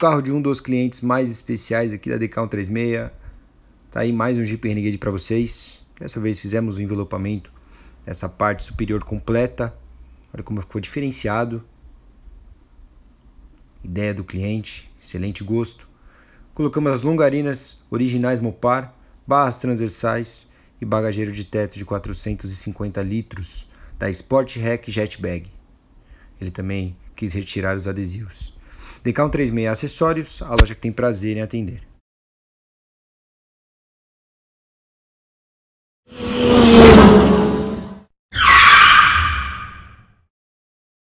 carro de um dos clientes mais especiais aqui da Decal 36. Tá aí mais um Jeep Renegade para vocês. Dessa vez fizemos o envelopamento dessa parte superior completa. Olha como ficou diferenciado. Ideia do cliente, excelente gosto. Colocamos as longarinas originais Mopar, barras transversais e bagageiro de teto de 450 litros da Sport Jet Bag. Ele também quis retirar os adesivos. The Count 36 Acessórios, a loja que tem prazer em atender.